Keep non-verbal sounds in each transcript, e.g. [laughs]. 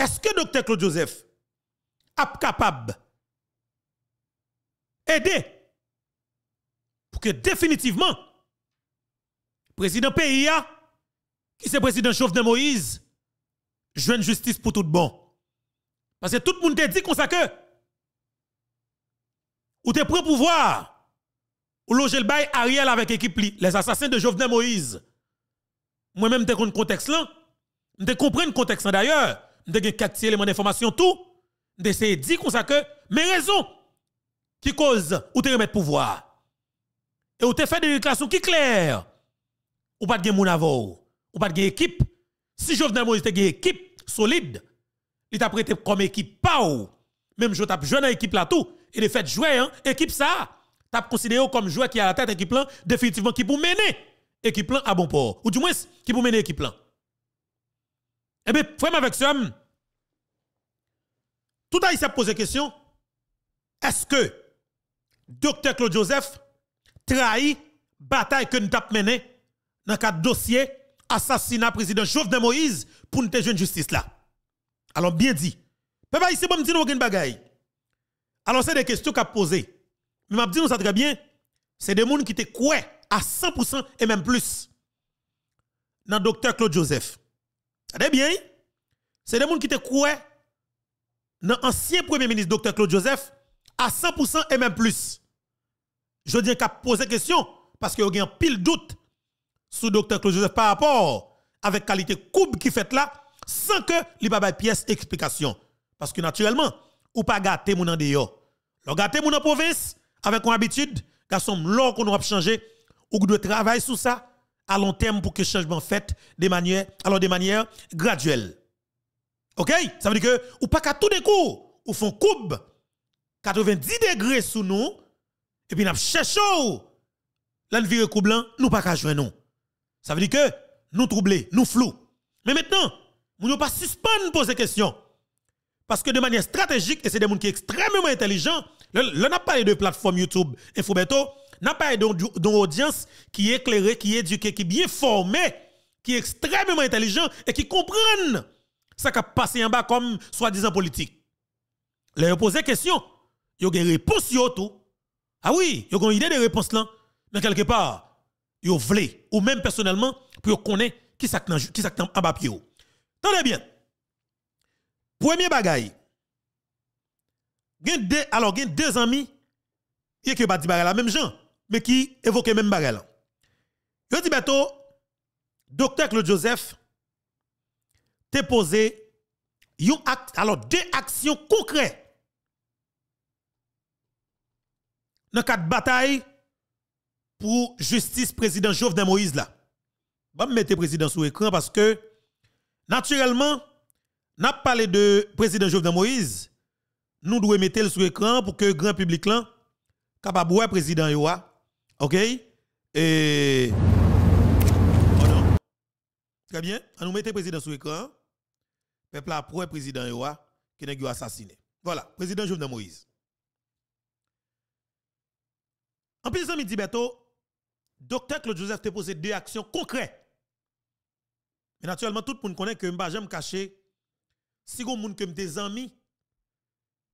Est-ce que docteur Claude Joseph est capable d'aider pour que définitivement, président PIA, qui c'est président Jovenel Moïse, joue justice pour tout bon. Parce que tout le monde te dit qu'on ça que, ou te prend pouvoir, ou loge le bail Ariel avec équipe les assassins de Jovenel Moïse. Moi-même, te compte contexte là, te comprends le contexte d'ailleurs de gen 4 éléments d'information tout d'essayer de dire comme ça que mes raisons qui cause ou te remettre pouvoir et ou te fait des déclarations qui clair, ou pas de gen moun avou ou pas de gen équipe si Jovenel Moïse te gen équipe solide il t'a prêté comme équipe pas Même même je tape jeune équipe là tout et le fait jouer hein équipe ça t'as considéré comme joueur qui a la tête équipe là définitivement qui pour mener équipe là à bon port ou du moins qui pour mener équipe là et eh bien, frère avec ce homme, tout à s'est posé question, est-ce que Dr. Claude Joseph trahit bataille que nous avons menée dans le dossier assassinat président de Moïse pour nous une justice là. Alors bien dit. Papa ici bon dire nous bagaille. Alors c'est des questions qu'a posé. Mais m'a dit nous ça très bien, c'est des gens qui te croient à 100% et même plus dans docteur Claude Joseph. C'est bien. Hein? C'est des gens qui te croient dans l'ancien Premier ministre, Dr. Claude Joseph, à 100% et même plus. Je dis qu'à poser question, parce qu'il y a un pile doute sur Dr. Claude Joseph par rapport avec qualité coupe qui fait là, sans que les pas pièce explication. Parce que naturellement, ou pas gâter mon en dehors. Le gâter mon province, avec une habitude, garçon, l'or qu'on a changer ou doit travailler sur ça à long terme pour que le changement fait de alors de manière graduelle. OK Ça veut dire que ou pas qu'à tout des coups, ou font coupe 90 degrés sous nous et puis n'a cherché là vire blanc, nous pas qu'à joindre nous. Ça veut dire que nous troublés, nous flous. Mais maintenant, nous ne pas suspendre poser questions. Parce que de manière stratégique, et c'est des gens qui sont extrêmement intelligents, là, n'a pas de plateforme YouTube Infobeto, n'a pas d'une audience qui est éclairée, qui est éduquée, qui est bien formée, qui est extrêmement intelligente et qui comprennent ça qui a passé en bas comme soi-disant politique. Les poser question, a ont une réponse yo tout. Ah oui, yon ont une idée de réponse là, mais quelque part, yon v'lé, ou même personnellement pour connaître qui ça qui en bas pied. Tenez bien. Premier bagaille. Gen deux alors gen deux amis qui ont pas dit la même gens mais qui évoquent même bagaille là. Yo dit bientôt, docteur Claude Joseph déposé act, alors deux actions concrètes dans quatre bataille pour justice président Jovenel Moïse là. mettez vais mettre président sous écran parce que naturellement, n'a parlé de président Jovenel Moïse, nous devons mettre sur écran pour que le grand public là capable président ah. OK Et Très bien, on nous mettre président sous écran peuple a le président Ewa qui a assassiné. Voilà, président Jovenel Moïse. En plus, dit bientôt, docteur Claude Joseph te posé deux actions concrètes. Mais naturellement, tout le monde connaît que je ne jamais cacher si vous monde que des amis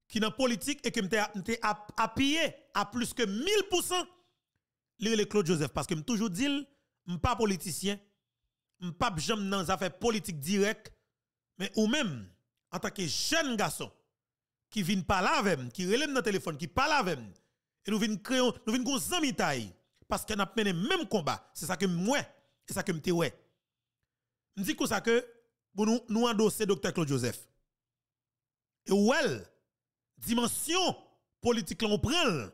qui dans politique et que m'te appuyé à plus que 1000% lire le Claude Joseph parce que me toujours dit suis pas politicien, suis pas jamais dans affaires politiques directes mais ou même, en tant que jeune garçon, qui vient parler avec nous, qui relève dans le téléphone, qui parle avec nous, et nous venons créer, nous venons un mitaille parce qu'on a mené même combat. C'est ça que moi, c'est ça que me ouais. Je dis que ça que nous, nous endosser docteur Claude Joseph. Et well, dimension politique là on prend,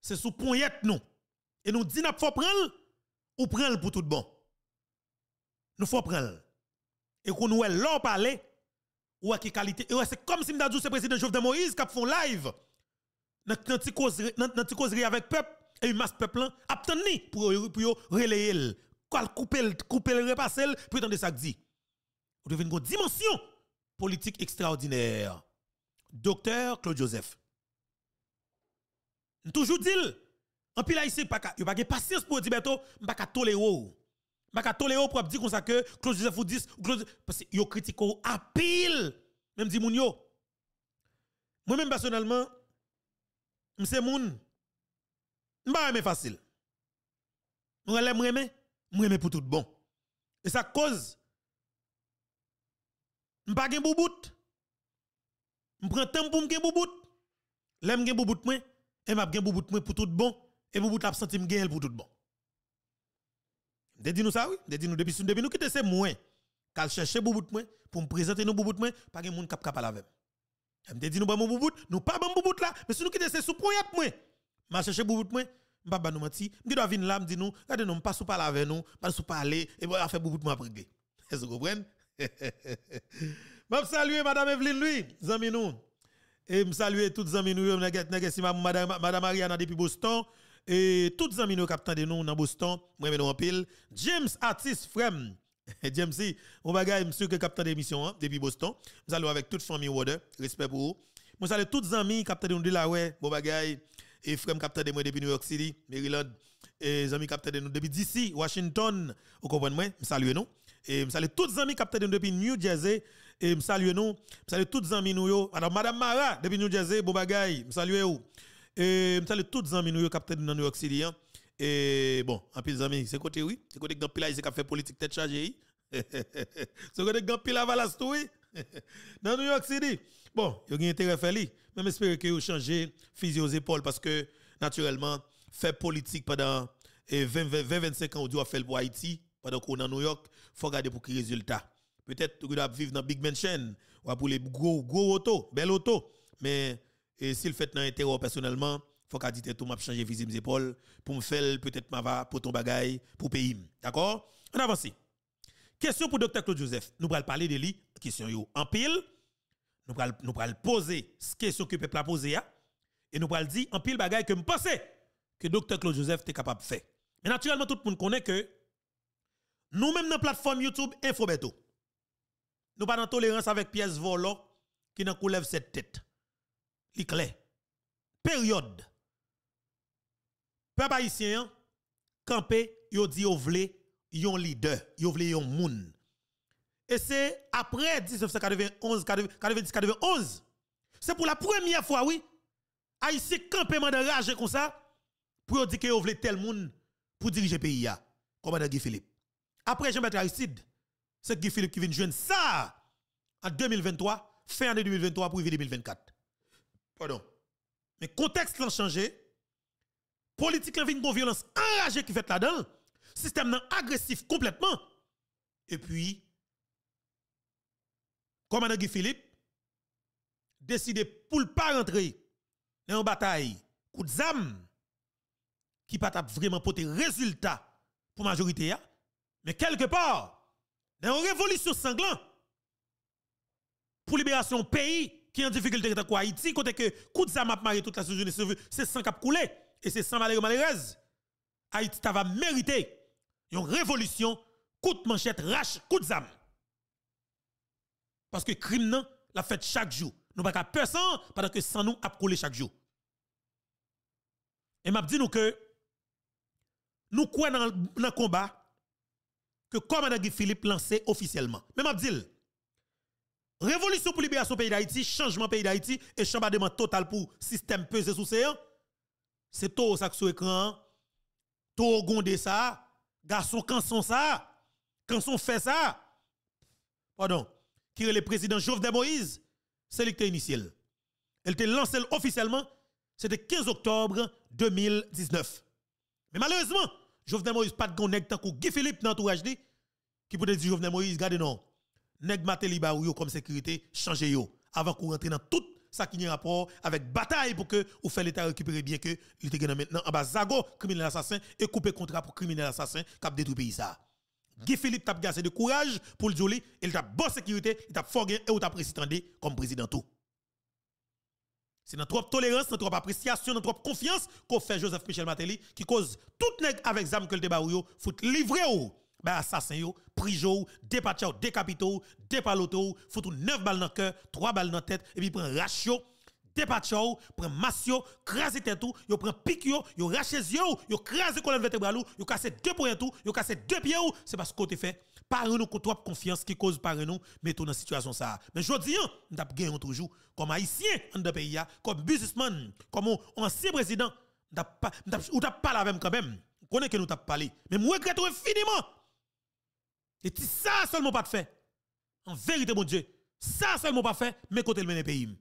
c'est sous poignette nous. Et nous disons qu'il faut prendre, ou prendre pour tout bon. Nous faut prendre et qu'on ouais leur parler ou à qui qualité et c'est comme si m'dadou c'est président de Moïse qui font live dans petit causerie avec peuple et une masse peuple hein, a ni pour pour relayer qual couper couper le repasser pour de ça dit On devient une dimension politique extraordinaire docteur Claude Joseph toujours dit en pile ici, pas pas patience pour dire bientôt pas tolérer je ne tolérer pour dire comme que Claude Joseph ou Claude parce que yo critique ou à pile. Même dit Mounio. Moi même personnellement, je moun pas aimer facile. M'relè je pour tout bon. Et ça cause pas gen boubout. M'prend temps pour ne boubout. L'aime gen boubout moi et m'a gen boubout moi pour tout bon et boubout senti m'gen pour tout bon. De dit nous ça oui, de dit nous depuis depuis nous quitter c'est moins qu'à chercher boubout moi pour me présenter nos boubout moi pas que monde cap capable avec. Elle me dit nous pas mon boubout, nous pas bon boubout là, mais si nous quitter c'est sous point moi. M'a chercher boubout moi, m'pa ba nous menti, m'ki doit venir là me dit nous, regardez nous pas sous parler avec nous, pas sous parler et va faire boubout moi après. Est-ce que vous comprenez M'a saluer madame Evelyne lui, zami nous. Et me saluer toutes amis nous, madame madame Mariana depuis Boston. Et toutes les amis nous captent de nous dans Boston, moi nous en pile. James Artis Frem. [laughs] James, on bagaille, monsieur que capitaine d'émission hein, depuis Boston. Nous allons avec toute famille Water, respect pour vous. Nous salue tous les amis qui de nous de la ouais, bon bagaille. Et Frem capitaine de moi depuis New York City, Maryland. Et les amis capteur de nous depuis DC, Washington. Vous comprenez moi? Salut nous. Et salut tous les amis qui de nous depuis New Jersey. Et salut nous. Salut tous les amis nous yo. Alors madame Mara depuis New Jersey, bon bagaille. Salut vous. Et salut tous les amis nous nan dans New York City. Hein. Et bon, en plus, amis, c'est côté oui, c'est côté grand pile c'est fait politique tête chargée. [laughs] c'est côté grand valastou, avalas oui. [laughs] dans New York City. Bon, il y a intérêt à faire Même espérer que vous changez physio aux épaules parce que naturellement, faire politique pendant 20-25 eh, ans, on doit faire pour Haïti, pendant qu'on est à New York, faut regarder pour qui résultat. Peut-être que vous vivre dans Big Mansion, ou pour les gros, gros autos, belles autos, mais et s'il fait dans l'intérêt personnellement, faut qu'à dit tout m'a changer visible mes épaules pour me faire peut-être ma va pour ton bagage pour payer. D'accord On avance. Question pour docteur Claude Joseph. Nous allons parler de lui question en pile. Nous allons nous poser ce question que peuple a posé hein? et nous allons dire en pile bagage que me pensais que docteur Claude Joseph était capable de faire. Mais naturellement tout le monde connaît que nous mêmes dans la plateforme YouTube Infobeto. Nous pas de tolérance avec pièces volantes qui nous coulève cette tête li Période. Peuple haïtien, campé, yo dit yo vle yon leader, yo vle yon moun. Et c'est après 1991, 90, 91, c'est pour la première fois, oui, Haïtien campé de rage comme ça, pour dire que yo vle tel moun pour diriger le pays, commandant Guy Philippe. Après Jean-Baptiste Aristide, c'est Guy Philippe qui vient jouer ça en 2023, fin 2023 pour 2024. Pardon. Mais contexte l'a changé. Politique l'a une violence enragée qui fait là-dedans. Système non agressif complètement. Et puis, commandant Guy Philippe décide pour ne pas rentrer dans une bataille coup de zam qui pas vraiment porter résultat pour la majorité. Hein. Mais quelque part, dans une révolution sanglante pour libération pays, qui est en difficulté avec Haïti, côté que coup de m'a toute la journée, c'est sans cap couler. Et c'est sans malheureux malheureuse. Haïti va mériter une révolution, coup de manchette, rache, coup de Parce que le crime la fête chaque jour. Nous pas personne pendant que sans nous a coulé chaque jour. Et m'a dit nous que nous croyons dans le combat que comme Philippe lancé officiellement. Mais m'a dit Révolution pour libération pays d'Haïti, changement pays d'Haïti et chambardement total pour système pesé sous séant. Hein. C'est tout ça sur écran. Hein. Tout gondé ça. Garçon quand sont ça. Quand sont fait ça. Pardon. Qui est le président Jovenel Moïse, c'est lui qui initial. Elle était lancé officiellement c'était 15 octobre 2019. Mais malheureusement, Jovenel Moïse pas de gondé tant Guy Philippe dans l'entourage qui peut dire Jovenel Moïse, gardez non nèg yo comme sécurité changez yo avant qu'on rentre dans tout ça qui a rapport avec bataille pour que vous fait l'état récupérer bien que il te maintenant en bas zago criminel assassin et couper contrat pour criminel assassin cap détruit pays ça mm-hmm. Guy Philippe t'a assez de courage pour le joli, il t'a bonne sécurité, il t'a fort et ou t'a présidenté comme président tout. C'est notre trop tolérance, notre trop appréciation, notre trop confiance qu'on fait Joseph Michel Matéli qui cause tout nèg avec zam que le débat fout livrer ou ben assassin yo, prijo, dépatcha, décapito, dépaloto, foutou 9 balles dans le cœur, 3 balles dans la tête et puis prend ratio, dépatcha, prend masio, crase tête tout, yo prend pic yo, yo yo, yo crase colonne vertébrale yo casse deux points tout, yo casse deux pieds ou, c'est parce que côté fait par nous trop confiance qui cause par nous mettons dans la situation ça. Mais je hein, dis, nous avons gagné toujours comme haïtien de pays comme businessman, comme ancien président, ou t'as parlé avec même quand même. Connais que nous t'as parlé. Mais moi regrette infiniment et si ça seulement pas fait, en vérité, mon Dieu, ça seulement pas fait, mais côté le mené pays.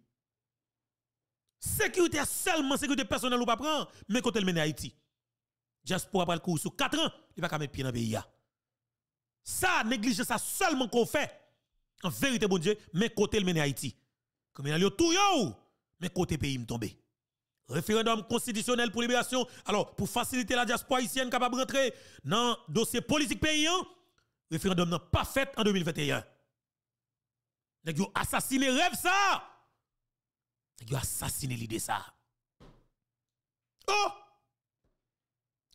Sécurité seulement, sécurité personnelle ou pas prendre, mais côté le à Haïti. Diaspora pris le cours sur 4 ans, il va pas mettre pied dans le pays. Ça, néglige ça seulement qu'on fait. En vérité, mon Dieu, mais côté le mené Haïti. Comme il y a tout yo, mais côté pays me tomber. Référendum constitutionnel pour libération. Alors, pour faciliter la diaspora haïtienne capable de rentrer dans le dossier politique paysan, hein, référendum n'a pas fait en 2021. Nèg gars assassiné rêve ça. Nèg gars assassiné l'idée ça. Oh!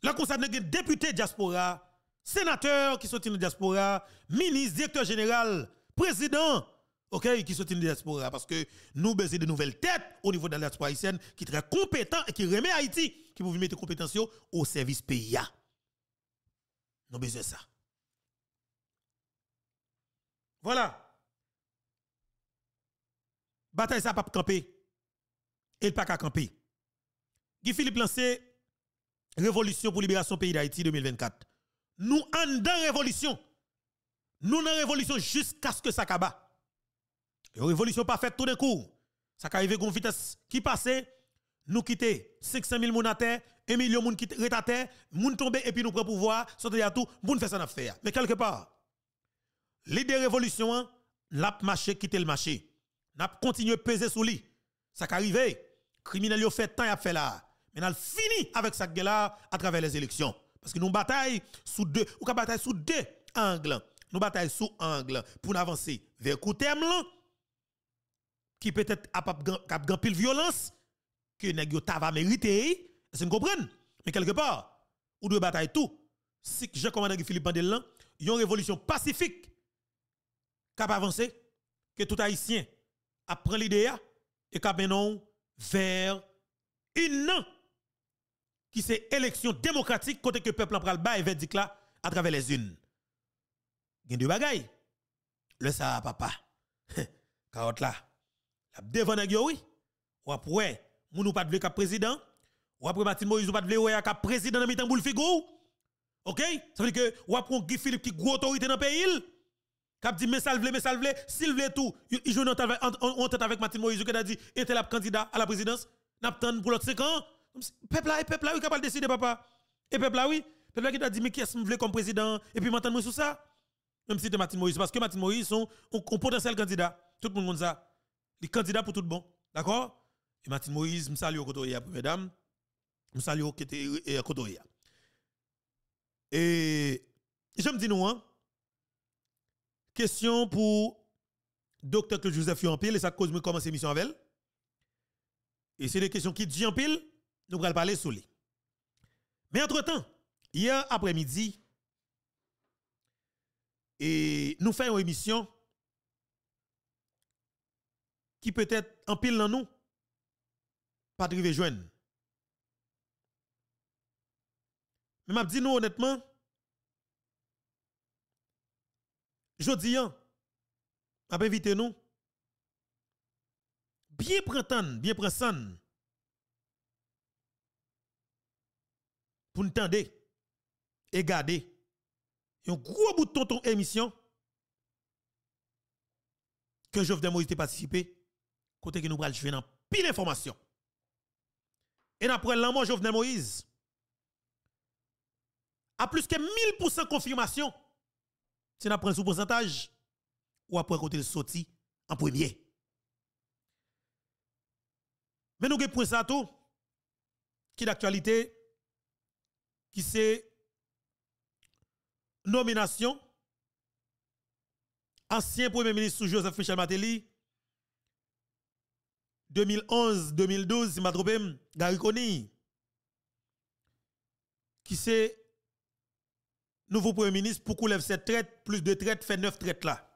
Là n'a de député diaspora, sénateur qui sont dans diaspora, ministre, directeur général, président, OK, qui sont dans diaspora parce que nous besoin de nouvelles têtes au niveau de la diaspora haïtienne qui très compétent et qui remet Haïti qui peuvent mettre compétences au service pays. Nous avons besoin de ça. Voilà. Bataille ça pas camper. Et pas qu'à camper. Guy Philippe lancé révolution pour libération pays d'Haïti 2024. Nous en dans révolution. Nous dans révolution jusqu'à ce que ça kaba. Une révolution pas faite tout d'un coup. Ça arrive avec une vitesse qui passait nous quitter 500 000 moun à terre, 1 million moun qui est à terre, moun et puis nous prend pouvoir, sortir à tout, nous faire ça n'a fait. Mais quelque part, L'idée révolution, l'a marché quitter le marché. N'a continué peser sur lui. Ça arrivé. Criminel yo fait tant y a fait là. Mais n'a fini avec ça là à travers les élections. Parce que nous bataille sous deux, ou bataille sous deux angles. Nous bataille sous angle pour avancer vers coup terme qui peut-être a pas pile violence que nèg yo mérité. Mais quelque part, ou deux batailler tout. Si je commande Philippe Bandel, une révolution pacifique cap avancer, que tout haïtien apprend l'idée et cap vers une an qui c'est élection démocratique côté que peuple en pral bas et verdict là à travers les unes. Gen de bagay. Le ça papa. [laughs] Carotte là. La devant nèg oui. Ou après ou pas de cap président. Ou après Martin Moïse ou pas de ouais cap président dans mi boule OK? Ça veut dire que ou après Guy Philippe qui gros autorité dans pays. T'as dit, mais ça le mais ça le s'il vle tout, il joue en tête avec Matin Moïse, qui a dit, était la candidat à la présidence, n'attend pour l'autre 5 ans. Peuple là, et peuple là, oui, capable de décider, papa. Et peuple là, oui. Peuple là qui a dit, mais qui est-ce que je veux comme président, et puis m'entendre moi sur ça. Même si c'était Matin Moïse, parce que Matin Moïse, sont un potentiel candidat. Tout le monde ça. Les candidats pour tout bon. D'accord? Et Matin Moïse, je salue au Kotoya, mesdames. Je salue au Kotoya. Et, je me dis, nous, hein. Question pour docteur Claude Joseph Yampil et ça cause me commencer mission avec elle. Et c'est des questions qui dit en pile, nous allons parler sur les. Mais entre-temps, hier après-midi, et nous faisons une émission qui peut-être en pile dans nous, pas de joindre. Mais m'a dit nous honnêtement, Jodi an, ap éviter nous. Bien prentan, bien prensan. Pour nous tendre et garder un gros bout de ton, émission que e Jovenel Moïse a participé, côté que nous je viens dans pile information. Et après l'amour Jovenel Moïse, à plus que 1000% confirmation, si on prend sous pourcentage, ou après côté le sorti en premier. Mais nous avons point ça tout, qui est d'actualité, qui c'est nomination ancien premier ministre Joseph Michel Matéli, 2011-2012, si je Gary Conny, qui c'est nouveau Premier ministre pour qu'on lève cette traite, plus de traite, fait neuf traites là.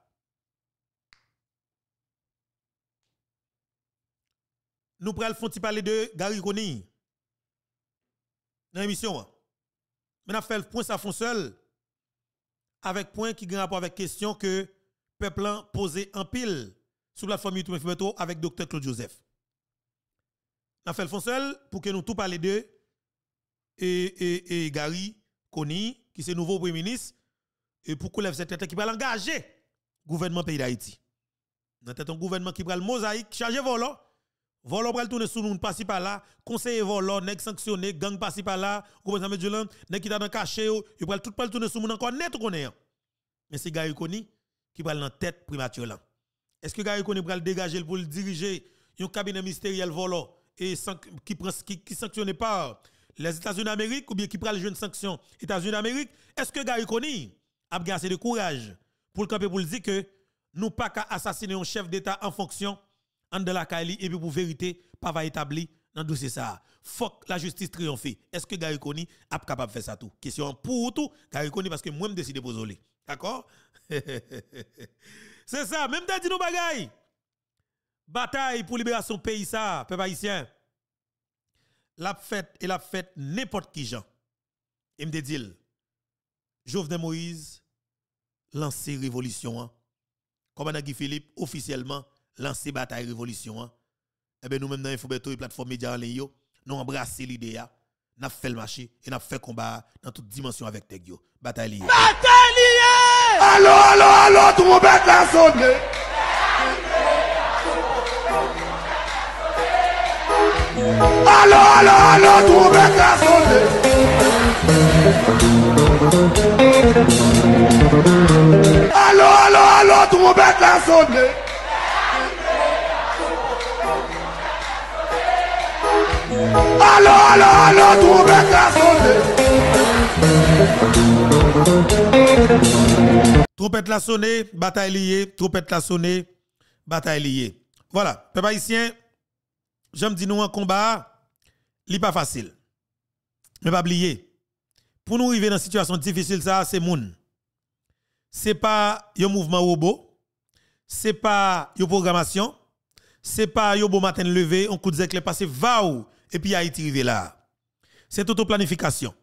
Nous prenons le parler de Gary Coney dans l'émission. Hein. Mais nous fait le point ça fond seul avec point qui a rapport avec question que peuple a posé en pile sur la plateforme YouTube e avec Dr. Claude Joseph. Nous fait le fond seul pour que nous tout parler de et, et, Gary Coney qui est nouveau Premier ministre, et pourquoi lève cette tête qui va l'engager, gouvernement pays d'Haïti. Dans tête un gouvernement qui prend le mosaïque, chargé volant, volant pour le tourner sous nous, pas si pas là, conseiller volant, ne sanctionné, gang pas si pas là, gouvernement Medjulan, nèg qui t'a dans cachet, il prend tout le tourner sous nous encore net qu'on est. Mais c'est Gary qui prend la tête primature là. Est-ce que Gary Koni prend le dégager pour le diriger un cabinet ministériel volant et qui, ne qui pas les États-Unis d'Amérique ou bien qui prend le jeune sanction États-Unis d'Amérique, est-ce que Gary Kony a assez de courage pour le camper pour dire que nous pas qu'à assassiner un chef d'État en fonction en de la Kali et puis pour vérité pas va établi dans le dossier ça. Fuck la justice triomphe. Est-ce que Gary Kony a capable de faire ça tout Question pour tout Gary Kony, parce que moi je décide de poser. D'accord [laughs] C'est ça, même as dit nous bagaille. Bataille pour libération pays ça, peuple haïtien la fête et la fête n'importe qui Jean. Et me dit Jovenel Moïse lancé révolution hein. Comme Guy Philippe officiellement lancé bataille révolution hein. Eh bien nous même dans Infobeto et plateforme média en ligne nous embrassons l'idée hein. n'a fait le marché et n'a fait combat dans toute dimensions avec Tegio. Bataille liée. Bataille liée! Allô, allô, allô, trompette l'assemblée! allo, allo, allo, tu me Allo, allo, allo, tu me Allo, allo, allo, tu me Trompette la sonnée, bataille liée, trompette la sonnée, bataille liée. Voilà, peuple haïtien, j'aime dis nous en combat n'est pas facile. Mais pas oublier, pour nous arriver dans une situation difficile, ça, c'est moun. Ce n'est pas un mouvement robot, ce n'est pas une programmation, ce n'est pas un beau matin levé, on coup de le passé, va où, et puis Haïti arrive là. C'est auto-planification.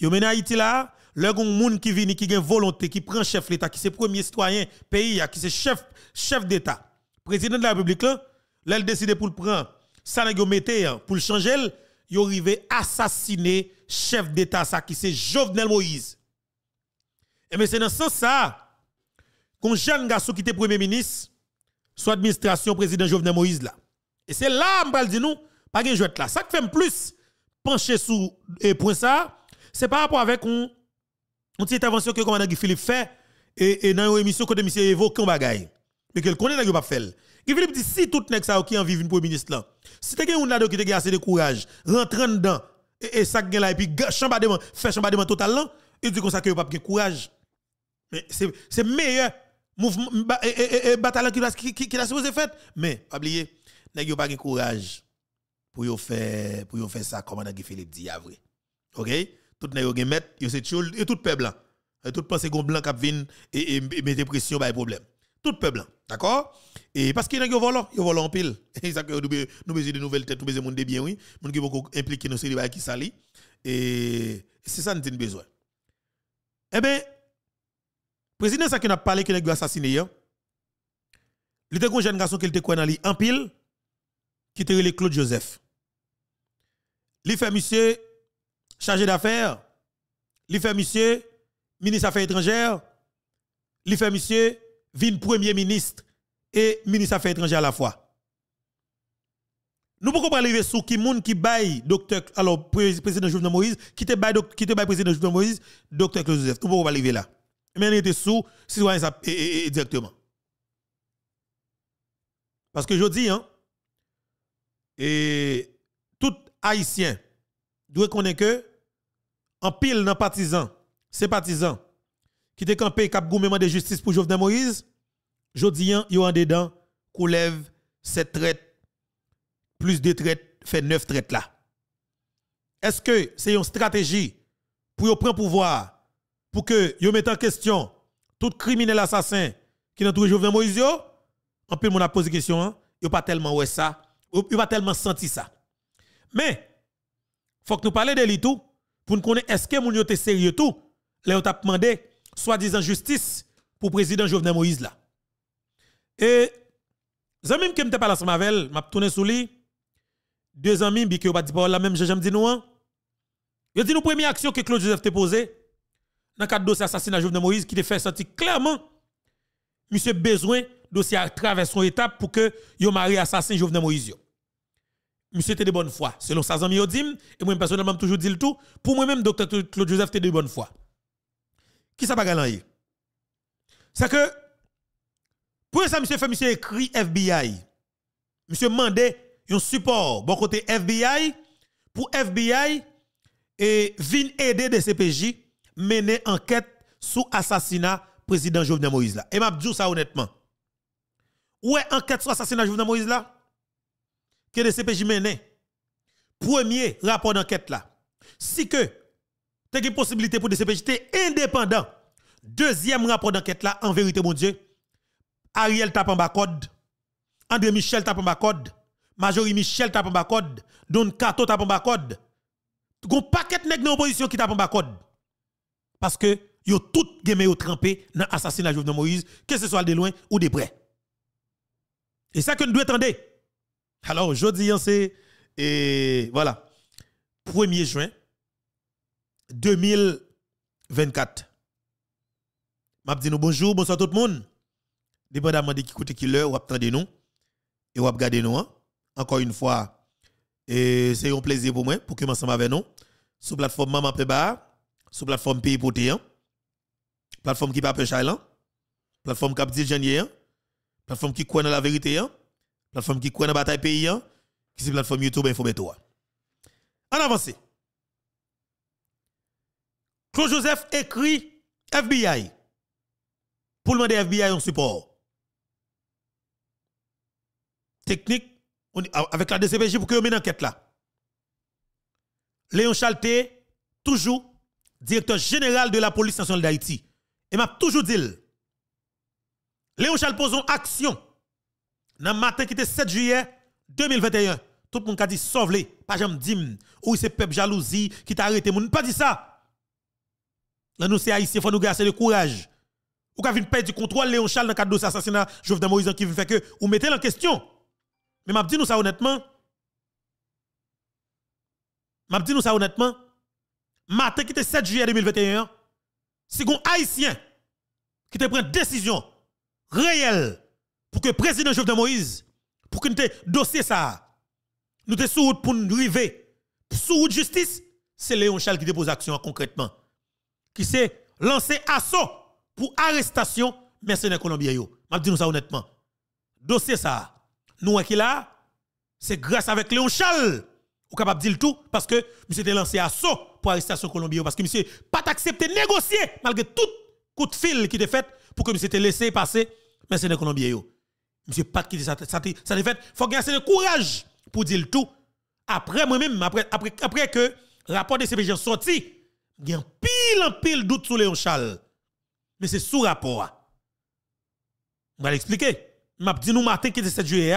Yo Haïti là, le moun qui vient, qui a volonté, qui prend chef l'État, qui c'est premier citoyen pays, qui c'est chef, chef d'État, président de la République là, elle décide pour le prendre, ça n'a pour le changer, yo à assassiner chef d'état ça qui c'est Jovenel Moïse. Et mais c'est dans ce sens ça qu'un jeune garçon qui était premier ministre soit administration président Jovenel Moïse là. Et c'est là on dire nous pas de jouet là. Ça qui fait plus pencher sur et eh, point ça, c'est par rapport avec une petite intervention que commandant Guy Philippe fait et, dans une émission que monsieur évoque un bagaille. Mais qu'elle connaît n'a pas fait. Philippe dit si tout le monde qui en vive une premier ministre là si tu as un nado qui a assez de courage, rentre dedans et ça gagne là et puis chambardement, fait chambardement total là, il dit comme ça que pas de courage. Mais c'est c'est meilleur mouvement bataille qui qui qui la supposé faite mais pas oublier, n'ayez pas de courage pour yo faire pour yo faire ça comme Nagui Philippe dit vrai. OK? Tout n'ayez pas mettre, yo c'est et tout peuple blanc. Hein. Tout pensée gon blanc qui vient et mettre pression pas bah, problème. Tout peuple blanc, hein. d'accord? Et parce qu'il y a qui volent, ils volent en pile. [laughs] ça, nous avons besoin de nouvelles têtes, nous avons besoin de bien, oui. Nous qui beaucoup impliqué dans ces qui s'ali. Et c'est ça, nous avons besoin. Eh bien, le président, ça qui a parlé, qui a assassiné, hein. il était un jeune garçon qui était en pile, qui était le Claude Joseph. Il fait monsieur chargé d'affaires, il fait monsieur ministre des Affaires étrangères, il fait monsieur vice-premier ministre et ministre Affaires étrangères à la fois. Nous pouvons pas arriver sous qui monde qui baille docteur alors président Jovenel Moïse qui te baille qui te baille président Jovenel Moïse docteur Claude Joseph. Nous pouvons pas arriver là. Mais on était sous citoyen directement. Parce que je dis hein et tout haïtien doit connaître que en pile dans partisans, ces partisans qui te campé cap gouvernement de justice pour Jovenel Moïse Jodian, yon en dedans, Koulev, 7 traites, plus 2 traites, fait 9 traites là. Est-ce que c'est une stratégie pour prendre pouvoir, pour que yo mette en question tout criminel assassin qui n'a toujours Jovenel Moïse En plus, on a posé question, hein? yo pas tellement oué ça, yon pas tellement senti ça. Mais, faut que nous parlions de l'Itou. tout, pour nous connaître est-ce que moun yo te sérieux tout, là on t'a demandé, soi-disant justice pour président Jovenel Moïse là. Et, amis qui m'a parlé ensemble avec elle, m'a tourné sous lui. Deux amis qui ont pas dit la même, j'aime dit nous. Hein. dit nous première action que Claude Joseph t'a posée dans le cadre de dossier assassinat Jovenel Moïse qui te fait sentir clairement monsieur besoin dossier à travers son étape pour que vous mari assassin Jovenel Moïse. Monsieur était de bonne foi, selon sa amis yo dit et moi personnellement toujours dit le tout, pour moi même docteur Claude Joseph était de bonne foi. Qui ça pas galant C'est que pour ça, monsieur fait, monsieur écrit FBI. Monsieur mandé un support, bon côté FBI, pour FBI, et vin aider de CPJ mener enquête sous assassinat président Jovenel Moïse là. Et m'a dit ça honnêtement. est enquête sur assassinat Jovenel Moïse là que le CPJ mené. Premier rapport d'enquête là. Si que tu une possibilité pour le CPJ indépendant. Deuxième rapport d'enquête là en vérité mon Dieu, Ariel tape en bas code, André Michel tape en bas code, Majorie Michel tape en bas code, Don Kato tape en bas code. Gon paquet nèg dans opposition qui tape en bas code. Parce que yo tout gemé yo trempé dans assassinat Jovenel Moïse, que ce soit de loin ou de près. Et ça que nous devons attendre. Alors, jeudi, hein, c'est, et voilà, 1er juin 2024. M'a dit nous bonjour, bonsoir tout le monde dépendamment de qui côté qui l'heure, ou attendez nous et ou regardez nous. Hein. Encore une fois, et c'est un plaisir pour moi pour que ensemble avec nous sur plateforme Maman Peba, sur plateforme Pays Poté, la hein. plateforme qui pas sur la plateforme qui dit hein. plateforme qui croit dans la vérité, la plateforme qui croit dans la bataille pays, hein? qui c'est plateforme YouTube Infobeto. En avance. Claude Joseph écrit FBI pour demander FBI un support technique ah, avec la DCPJ pour que vous une enquête là. Léon Chalte toujours directeur général de la police nationale d'Haïti. Et m'a toujours dit, Léon Charles pose une action. Dans le matin qui était 7 juillet 2021, tout le monde a dit sauve-les, pas j'aime dim ou c'est peuple jalousie qui t'a arrêté. Moun pas dit ça. Là, nous, c'est il faut nous garder le courage. Ou qu'a vu perdre du contrôle, Léon Charles, dans le cadre de l'assassinat Jovenel Moïse, qui veut faire que, ou mettez en question. Mais m'a dit nous ça honnêtement. M'a dit nous ça honnêtement. Matin qui était 7 juillet 2021, si un haïtien qui te prend décision réelle pour que le président Jovenel Moïse pour que nous dossier ça nous te sous pour nous arriver sous route justice, c'est Léon Charles qui dépose action concrètement qui s'est lancé assaut pour arrestation mercenaires colombiens. M'a dit nous ça honnêtement. Dossier ça nous qui là, c'est grâce avec Léon Charles, ou capable de dire tout, parce que monsieur était lancé à saut pour l'arrestation Colombien, parce que monsieur pas accepté négocier, malgré tout coup de fil qui était fait pour que monsieur était laissé passer, mais c'est Colombien. Monsieur pas quitté ça, ça, fait, faut assez le courage pour dire tout. Après moi-même, après, après, que le rapport de CPJ sorti, il y a pile en pile doute sur Léon Chal. Mais c'est sous rapport. On va l'expliquer. Je dit nous matin qui était 7 juillet,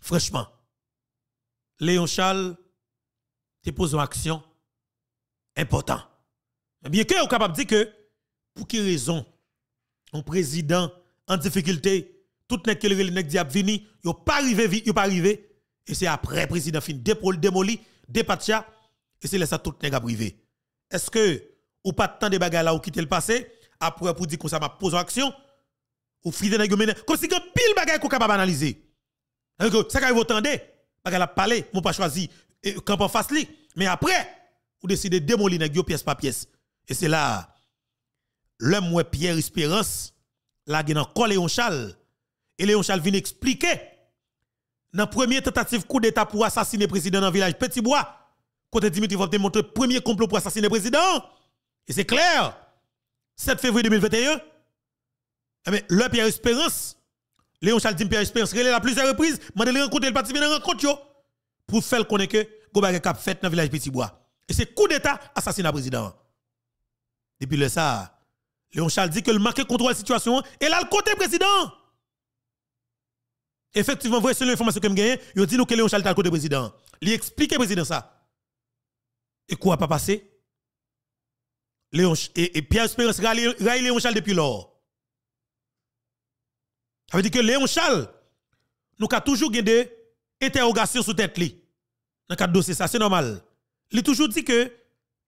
Franchement, Léon Charles te pose une action importante. Bien que vous capable de dire que pour quelle raison un président en difficulté, tout n'est que le a venir, vini, pas arrivé, yo pas arrivé et c'est après le président fin dépôle démoli, dépatia et c'est laissé tout pas arrivé. Est-ce que ou pas tant de bagages là ou quitter le passé après pour dire qu'on ça m'a une action ou friter qu'on mené, comme si pile bagages qu'on capable analyser. C'est hein, ça quand vous attendez. parce bah, qu'elle a parlé, vous pas choisi camp en face Mais après, vous décidez de démolir les pièce par pièce. Et c'est là, l'homme est Pierre Espérance, là, il encore Léon Charles. Et Léon Charles vient expliquer, dans la première tentative coup d'État pour assassiner le président dans le village Petit Bois, côté Dimitri va démontrer le premier complot pour assassiner le président. Et c'est clair, 7 février 2021, mais eh le Pierre Espérance, Léon Charles Pierre Espérance, il l'a plusieurs reprises, m'a le rencontre, il parti, à rencontre rencontre, pour faire connaître que Cap fait dans le village Petit-Bois. Et c'est coup d'État, assassinat président. Depuis le ça, Léon Charles dit que le marqué contrôle la situation, et là, le côté président. Effectivement, voyez, c'est l'information que je gagne, il dit que Léon Charles est le côté président. Il explique président ça. Et quoi pas passé? Léon, et, Pierre Espérance, Léon Charles depuis lors. Ça veut dire que Léon Chal nous avons toujours des interrogations sous tête. Dans le cadre dossier, ça c'est normal. Il a toujours dit que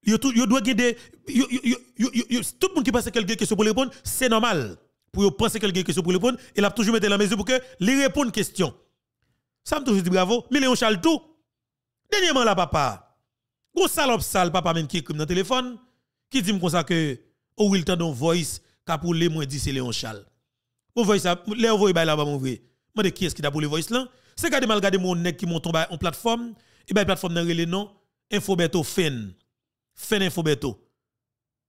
il doit guider tout le monde qui pense quelqu'un y a question pour répondre, c'est normal. Pour penser quelqu'un y a question pour répondre, il a toujours mis la mesure pour que à répondre question. Ça me toujours dit bravo, mais Léon Chal, tout. Dernièrement là papa. Gros salope sale papa même qui écrit dans le téléphone qui dit comme ça que au oh, Wilton voice qu'a pour les moins dit c'est Léon Chal. Vous voyez ça, les voyez là bas mon vrai. Moi de qui est-ce qui t'a pour le voice là C'est quand mal garder mon nek qui monte en plateforme et ben plateforme dans relé non fin. Fen. Fen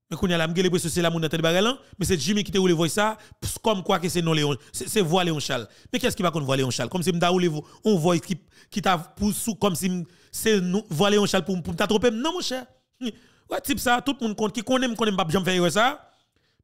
Mais qu'on y a la m'gele c'est la mon mais c'est Jimmy qui t'a le voice ça comme quoi que c'est non Léon, c'est voix Léon Charles. Mais qu'est-ce qui va qu'on voit Léon Charles Comme si m'da ou on voice qui qui t'a sous comme si c'est voix Léon Charles pour pour t'a Non mon cher. Hum. Ouais type ça tout le monde compte qui connaît me connaît pas jamais faire ça.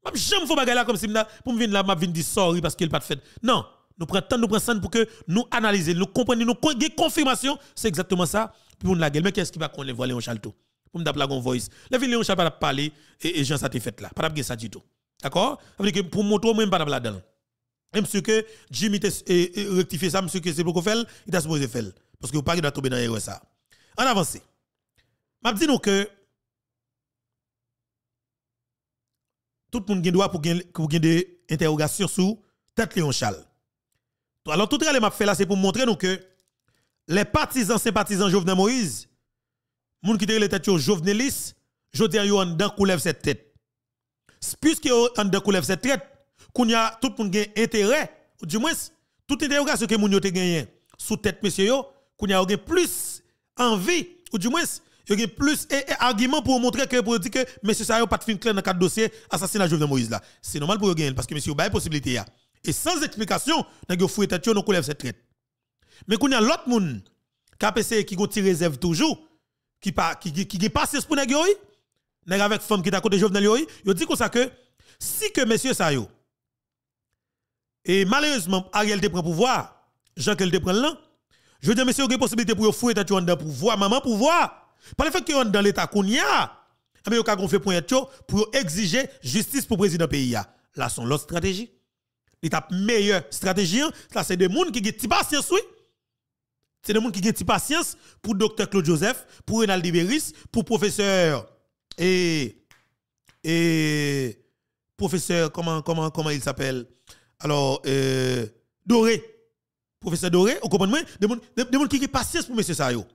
Je ne jamais faire bagarre comme ça pour me venir là, je viens dire sorry parce qu'il pas fait. Non, nous prenons temps, nous prenons pour que nous analyser, nous comprenions, nous ayons confirmation. C'est exactement ça. Puis la gueule. Mais qu'est-ce qui va qu'on les voit Léon Chalto Pour me taper la voice. La ville Léon Chalto va parler et, j'ai gens ça te fait là. Pas de ça du tout. D'accord Ça veut dire que pour moto, même pas de là-dedans. Même si que Jimmy a rectifié ça, monsieur que c'est pour qu'on fait, il a supposé faire. Parce que vous pas de tomber dans l'erreur ça. En avance. Je dis que tout le monde a droit pour pour des interrogations sur tête Léon Charles. Alors tout le m'a fait là c'est pour montrer que les partisans sympathisants Jovenel Moïse moun qui les têtes Jovenelis, jodi yo ils dan coulève cette tête. Puisque yo en dan cette tête, tout le monde a intérêt ou du moins toute interrogation que moun yo gagné sous tête monsieur yo, kounya plus envie ou du moins y a plus d'arguments e, e pour montrer que pour dire que monsieur Sayo pas de fin clair dans quatre dossiers assassinat Jovenel Moïse là. C'est normal pour gagner parce que monsieur a possibilité Et sans explication, nan yo fouet tête yo non cette traite. Mais qu'on y a l'autre monde KPC qui gonti réserve toujours qui pas qui qui passe pour nèg yo nèg avec femme qui à côté Jovenel yo, yo dit comme ça que si que monsieur Sayo et malheureusement Ariel te prend pouvoir, Jean qu'elle te prend là, je dis monsieur, il y a possibilité pour fouet tête yo voir, maman, pouvoir, maman pouvoir. Par le fait que dans l'État qu'on y a, mais vous qu'on fait point pour exiger justice pour le président pays. Là, son l'autre stratégie. L'étape meilleure stratégie, ça c'est des monde qui ont patience, oui. C'est des monde qui ont patience pour docteur Claude Joseph, pour Renald Iberis pour professeur et et professeur comment comment comment il s'appelle alors euh, Doré professeur Doré vous comprenez des gens qui ont patience pour monsieur Sayo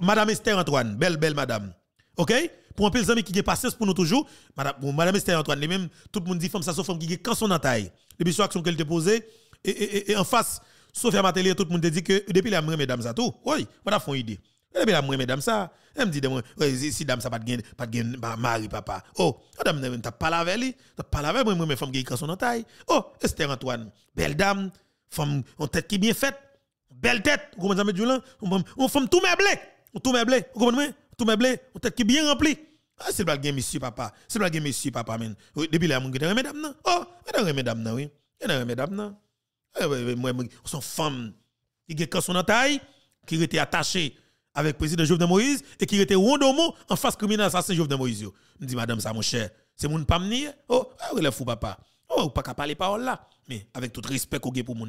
madame Esther Antoine, belle, belle madame. OK? Pour un peu les amis qui ont patience pour nous toujours, madame, madame Esther Antoine, les mêmes, tout le monde dit femme, ça, sauf femme qui est quand son taille Depuis son action qu'elle te posée, et, et, et, en face, Sophia Matelier, tout le monde te dit que depuis la mère, mesdames, ça tout. Oui, voilà, font idée. depuis la mère, mesdames, ça, elle me dit, moi, si dame, ça pas de pas de mari, papa. Oh, madame, oh, t'as pas la veille, t'as pas la veille, moi, moi, femme qui est quand son entaille. Oh, Esther Antoine, belle dame, femme, en tête qui est bien faite, belle tête, comment ça me dit là, on femme tout ou tout meublé, vous comprenez Tout meublé, ou tête qui bien rempli. Ah, c'est pas gain monsieur papa, c'est pas gain monsieur papa men. Depuis là mon gars, mesdames non. Oh, madame madame non oui. Mesdames madame, non. Eh, moi son femme qui gagne son taille qui était attaché avec le président Jovenel Moïse et qui était rondomo en face criminel assassin Jovenel Moïse. Je dis madame ça mon cher, c'est mon pas Oh, ah, il est fou papa. Oh, pas qu'à parler parole là. Mais avec tout respect qu'on a pour mon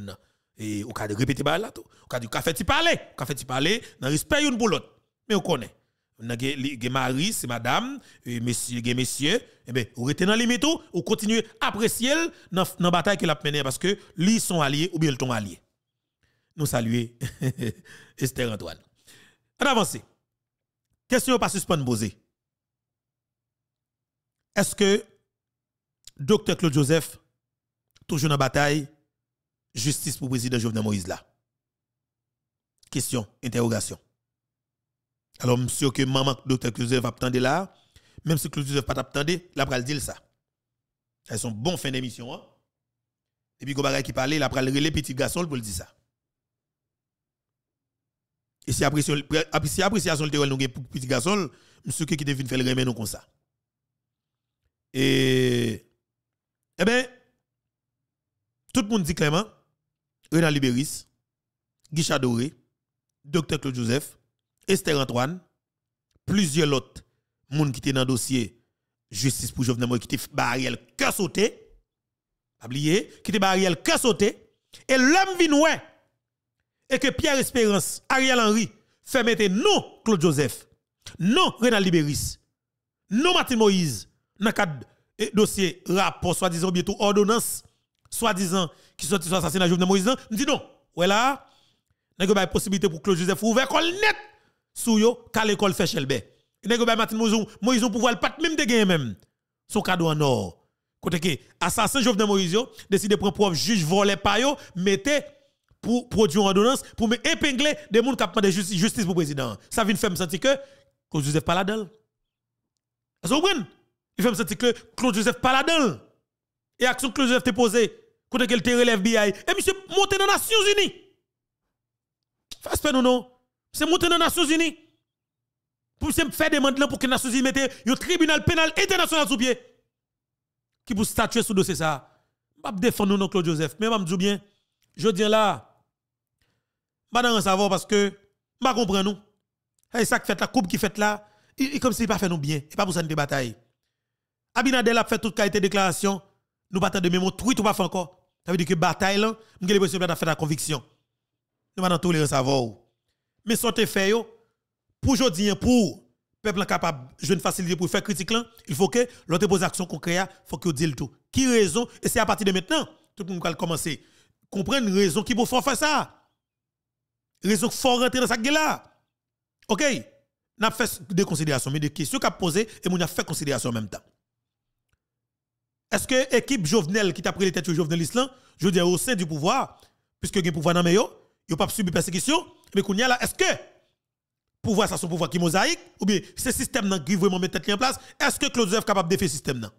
et au cas de répéter là tout au cas du café tu parler café tu parler dans respect une pour l'autre mais on connaît on a les, mari c'est madame et monsieur monsieur et ben on rete dans limite tout on continue apprécier dans dans bataille qu'il a mené parce que lui sont alliés ou bien ils sont alliés nous saluer [laughs] Esther Antoine On avance question pas suspendre poser est-ce que docteur Claude Joseph toujours dans bataille justice pour le président Jovenel Moïse là Question, interrogation. Alors, monsieur que maman docteur va attendre là, même si ne Joseph pas là là, pral dit ça. Elles sont bon fin d'émission. Hein? Et puis, il qui il a parlé les petits Gasol pour le dire ça. Et si l'appréciation de nous pour petit Gasol monsieur qui devine faire le remède comme ça. Et, eh bien, tout le monde dit clairement, Renan Libéris, Guichard Doré, Dr. Claude Joseph, Esther Antoine, plusieurs autres monde qui étaient dans le dossier justice pour Jovenel Moïse, qui étaient barrière que sauté, oublié, qui étaient barrière que sauté, et l'homme vient ouais, et que Pierre Espérance, Ariel Henry, fait mettre non Claude Joseph, non Renan Libéris, non Martin Moïse, dans le cadre dossier rapport, soi-disant, bientôt ordonnance soi-disant, qui sont assassinés à de Jovenel Moïse, nous dit non. Ouais là, nous avons possibilité pour Claude Joseph ouvrir l'école net sous yo, qu'à l'école fait Chelbé. Nous avons Martin Moïse, Moïse voir le pat même de gagner même. Son cadeau en or. Côté que, assassin Jovenel Moïse, décide de prendre preuve, juge volé pa yo, mettez pour produire une ordonnance, pour me épingler des gens qui de justice, justice pour le président. Ça vient faire me sentir que Claude Joseph pas là-dedans. Vous comprenez? Il fait me sentir que Claude Joseph pas là-dedans. Et action Claude Joseph te posée, quand elle quel relève BI. Et eh, monsieur montez dans les Nations Unies. Fais pas nous non. C'est monté dans les Nations Unies. Pour se faire des là pour que les Nations Unies mette le tribunal pénal international sous pied. Qui pour statuer sous dossier ça. Je vais défendre non Claude Joseph. Mais je dis bien, je dis là, je savoir parce que je comprends nous. Et eh, ça qui fait la coupe qui fait là, il comme s'il pas fait nous bien. Et pas pour ça de bataille. Abinadel a fait toute qualité de déclaration. Nous battons de mémo, tweet ou pas fait encore. Ça veut dire que bataille là, j'ai l'impression que fait la conviction. Nous tous les à oh. Mais ce que fait pour aujourd'hui hein, pour peuple capable de facilité pour faire critique il faut que l'autre pose action concrète, hein, faut que dise le tout. Qui raison et c'est à partir de maintenant tout le monde va commencer comprendre raison qui pour faire ça. Raison qu'il faut rentrer dans cette gueule là. OK. N'a fait des considérations mais des questions qu'a posées et on a fait des considérations en même temps. Est-ce que l'équipe Jovenel qui t'a pris les têtes de Jovenel Island, je veux dire au sein du pouvoir, puisque il y a pouvoir dans le il pas subi persécution, mais qu'on y là, est-ce que pouvoir ça son pouvoir qui mosaïque ou bien ce système qui vraiment mettre tête en place, est-ce que Claude Joseph est capable de défier ce système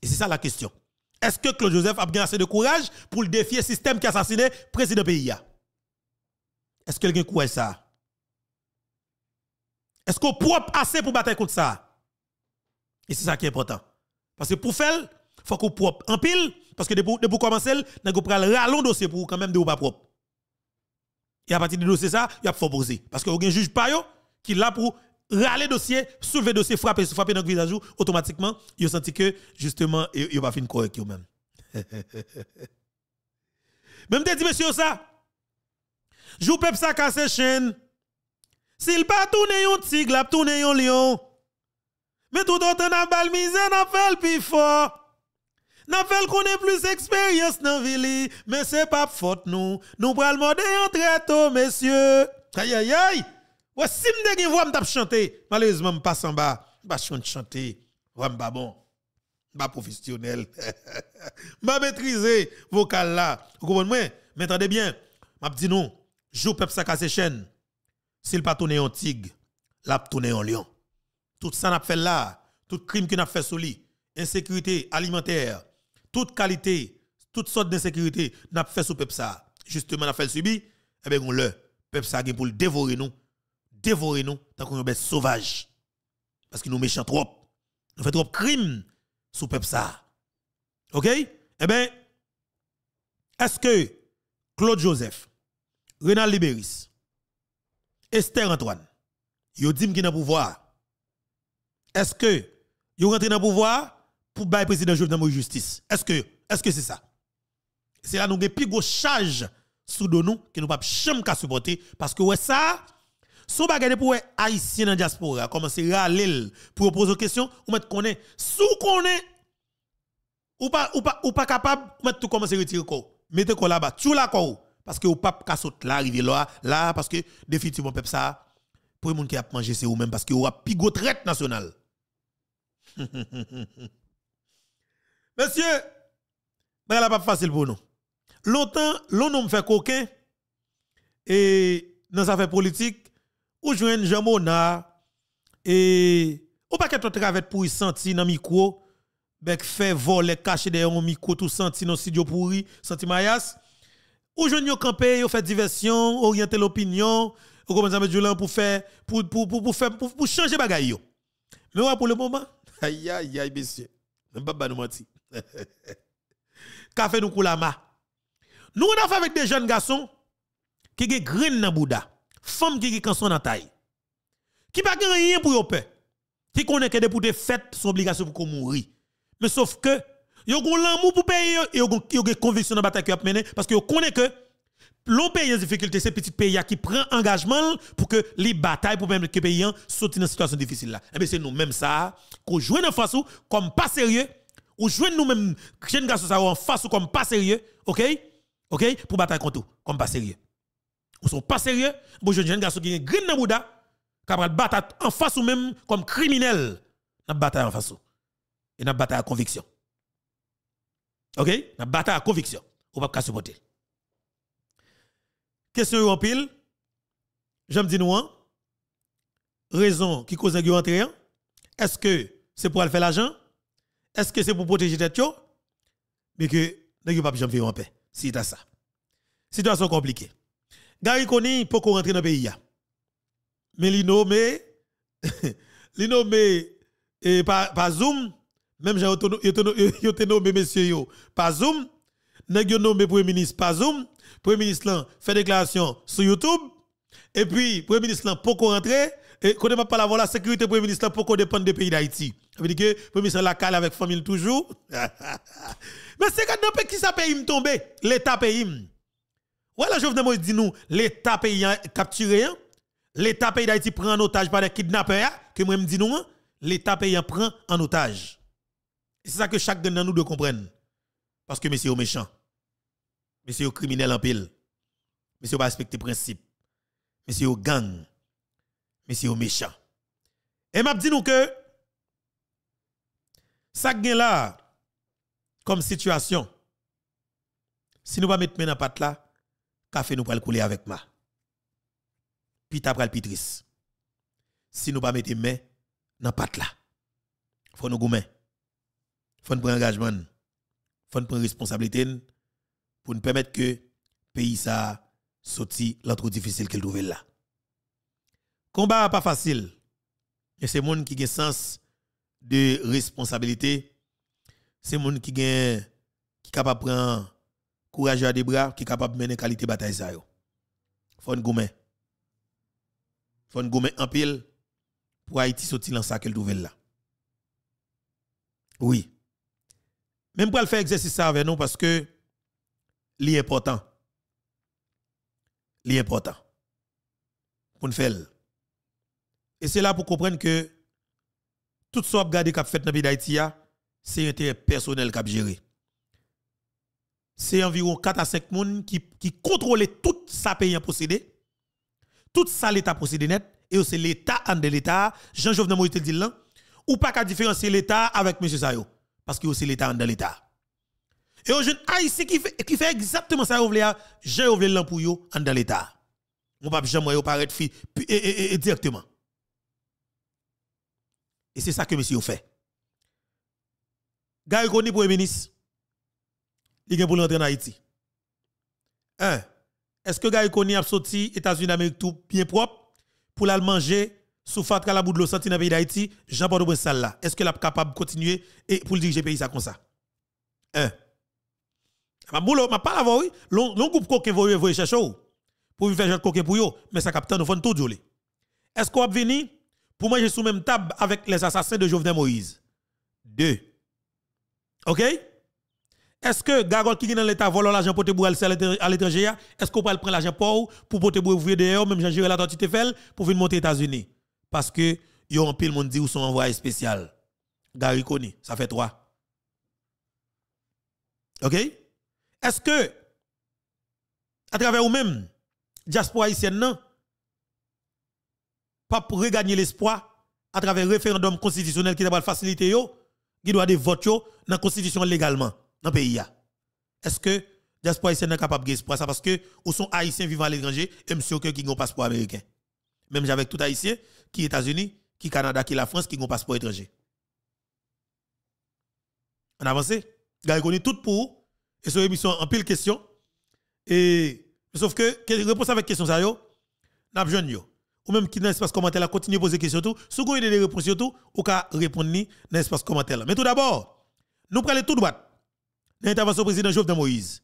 Et c'est ça la question. Est-ce que Claude Joseph a bien assez de courage pour défier le système qui a assassiné le président pays Est-ce que quelqu'un courage ça Est-ce qu'on propre assez pour battre contre ça Et c'est ça qui est important. Parce que pour faire, il faut qu'on propre en pile, parce que de pour commencer, on va le ralon dossier pour quand même de pas propre. Et à partir du dossier ça, il faut poser parce que un juge pas qui là pour râler dossier, soulever dossier, frapper, frapper dans le visage automatiquement, il senti que justement il va finir correct même. [laughs] même te dit monsieur ça. Jou peuple ça casser chaîne. S'il pas tourner un tigre, la tourner un lion. Mais tout autant n'a pas misère, n'a pas le plus fort. N'a pas qu'on plus expérience dans la ville, mais c'est pas faute nous. Nous pral en entre tôt, messieurs. Aïe aïe aïe. Ouais, si m'de gen voix m'tap chanter, malheureusement m'passe en bas, ne chante chanter. Ouais pas bon. pas professionnel. pas [laughs] maîtriser vocal là. Vous comprenez Mais attendez bien. M'a dit non, Jou peuple ça kase chaîne. S'il pas tourner en tigre, l'a tourner en lion tout ça n'a fait là, tout crime qui n'a fait sur lui, insécurité alimentaire, toute qualité, toutes sortes d'insécurité n'a fait sous peuple ça. Justement, n'a fait subi, eh bien on le peuple ça pour le dévorer nous, dévorer nous tant qu'on est ben sauvage. Parce que nous méchants trop. Nous fait trop crime sous peuple ça. OK Eh bien est-ce que Claude Joseph, Renal Libéris, Esther Antoine, il dit qui n'a pouvoir est-ce que vous rentrez dans le pouvoir pour bailler le président Jovenel Moïse justice? Est-ce que est-ce que c'est ça? C'est là nous avons plus gros charge sous nous que nous ne pouvons jamais supporter parce que ouais ça vous avez pour haïtiens dans la diaspora commencer râler pour poser des questions ou mettre Si sous est, ou pas ou pas ou pas capable mettre tout commencer retirer quoi mettez quoi là-bas tout là quoi parce que ou pas qu'à saute là là là parce que définitivement peuple ça pour les gens qui a mangé c'est ou même parce que ou a pigot traite nationale [laughs] Monsieur, mais elle pas facile pour nous. Longtemps, l'on nous fait coquin et dans affaires politiques, ou jouen Jean Mona et ou pas qu'être travers pour sentir dans micro, bec fait voler cacher derrière un micro tout senti dans studio pourri, senti mayas. Ou jeune yo camper, yo fait diversion, orienter l'opinion, ou commencer à mettre pour faire pour pour pour pour faire pour, pour changer bagaille yo. Mais ouais, pour le moment, Aïe, aïe, aïe, messieurs. pas nous menti. Café nous koulama. Nous on a fait avec des jeunes garçons qui ont graines dans Bouddha, femmes qui ont canson dans taille. Qui pas rien pour yon Qui connaît que des fête son obligation pour qu'on mourir. Mais sauf que, yon gon l'amour pour payer, yon la conviction dans bataille qui a mené parce que yon connaît que l'on pays en difficulté, c'est petit pays qui prend engagement pour que les batailles pour même que les pays sortent dans une situation difficile là. Et eh bien c'est nous-mêmes ça, qu'on joue en face comme pas sérieux, ou joue nous-mêmes, jeune garçon ça en face ou comme pas sérieux, ok? Ok? Pour bataille contre comme pas sérieux. Ou sont pas sérieux, bon jeune garçon qui est dans qui va battre en face ou même comme criminel, dans bataille en face ou. Et dans bataille à conviction. Ok? Dans bataille à conviction, on va pas supporter. Question yon pile. J'aime dis non, hein? raison qui cause un yon, hein? est-ce que c'est pour aller faire l'argent? Est-ce que c'est pour protéger tête Mais que n'importe pas faire en paix. Si c'est ça. Situation compliquée. Gary Koni qu'on rentre dans le pays. Mais il nommé [laughs] lino nommé eh, pas par Zoom, même j'ai nommé monsieur pas par Zoom nèg nommé premier ministre Pazoum, premier ministre lan fait déclaration sur YouTube et puis premier ministre lan qu'on rentrer et quand pas avoir la sécurité premier ministre lan qu'on dépendre des pays d'Haïti. Ça veut dire que premier ministre la cale avec famille toujours. [laughs] Mais c'est quand même qui ça pays me tomber, l'état pays. Voilà m'm. je venais dire nous l'état pays capturé hein. l'état pays d'Haïti prend en otage par des kidnappeurs hein. que moi même dit nous hein. l'état pays prend en otage. C'est ça que chaque de nous doit comprendre. Parce que monsieur est méchant. Monsieur est criminel en pile. Monsieur pas respecter principe. Monsieur est gang. Monsieur est méchant. Et m'a dit nous que ça gagne là comme situation. Si nous pas mettre main dans patte là, café nous pas le couler avec moi. Puis après le pitris. Si nous pas mettre main dans patte là. Faut nous Il Faut nous prendre engagement faut prendre responsabilité pour nous permettre que pays ça sorti difficile qu'il trouve là. Combat pas facile. Mais c'est monde qui a e sens de responsabilité. C'est monde qui a qui capable prendre courage à des bras, qui est capable de mener qualité bataille ça yo. Il faut Fon goumen en pile pour Haïti sorti dans ça qu'elle trouve là. Oui. Même pour faire exercice ça avec nous parce que li important. Li important. Pour nous faire. Et c'est là pour comprendre que tout ce qu'on a fait dans le pays d'Haïti, c'est intérêt personnel a géré. C'est environ 4 à 5 personnes qui, qui contrôlent tout sa pays en possédé, tout ça l'État possédé net, et c'est l'État en de l'État. Jean-Jovenel Moïse dit là, ou pas qu'à différencier l'État avec M. Sayo parce que c'est l'État dans l'État. Et aux jeunes haïtiens qui fait, qui fait exactement ça, je voulais lampouillot, pour yo dans l'État. Mon pape pas moi, paraître fi, et, et, directement. Et c'est ça que monsieur fait. Gary Koni, premier ministre, il est pour l'entrer en Haïti. Un, est-ce que Gary Koni a sorti États-Unis d'Amérique tout bien propre pour la manger sous bout de l'eau dans le pays d'Haïti, Jean Bordeaux là. Est-ce que est capable de continuer et pour diriger le pays ça comme ça? Un. Ma boulot, ma parle avant, oui. L'on groupe coquin, vous voyez, chercher pour faire un coquin pour mais ça capte nous font tout jouer. Est-ce qu'on va venir pour manger sous même table avec les assassins de Jovenel Moïse? Deux. OK? Est-ce que Gagol qui est dans l'État volant l'argent pour te à l'étranger? Est-ce qu'on peut prendre l'argent pour pour te boire dehors, même changer la tantité pour venir monter aux États-Unis? parce que yon en pile monde dit ou son envoyé spécial. Gary Koni, ça fait trois. OK Est-ce que à travers vous même diaspora haïtienne non pas pour regagner l'espoir à travers référendum constitutionnel qui doit faciliter yo qui doit des votes dans la constitution légalement dans le pays Est-ce que diaspora haïtienne est capable d'espoir ça parce que ou sont haïtiens vivant à l'étranger et monsieur qui ont un passeport américain même avec tout haïtien, qui États-Unis, qui Canada, qui la France, qui ont passeport étranger. On avance. Gars, connu tout pour et sur émission en pile question. Et sauf que, que réponse avec question ça yo, n'a yo. Ou même qui dans l'espace commentaire continuez à poser question tout, si vous avez des réponses tout, ou ka répondre ni dans l'espace commentaire Mais tout d'abord, nous prenons tout droit. L'intervention du président Jovenel Moïse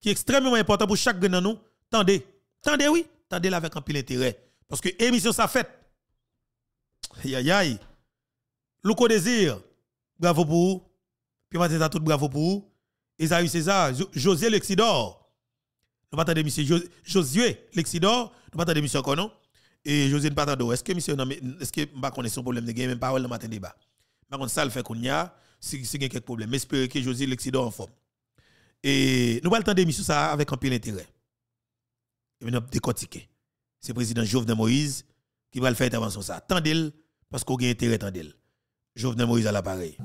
qui est extrêmement important pour chaque de nous. Tendez, tendez oui, tendez là avec un pile intérêt. Parce que émission ça fait. Aïe aïe Louko Désir, bravo pour vous. Puis Matéza tout bravo pour vous. Esaïe César, José Lexidor. Nous battons attendre monsieur Josué Lexidor, nous battons attendre monsieur encore non. Et José pas attendre. Est-ce que monsieur est-ce que pas connaît son problème de game même parole dans matin débat. Par contre ça le fait qu'on y a si si quelques problèmes. que José Lexidor en forme. Et nous pas attendre ça avec un peu d'intérêt. Et nous décortiquer c'est le président Jovenel Moïse qui va le faire intervention ça. Tandil, parce qu'on a intérêt, tant Jovenel Moïse à l'appareil.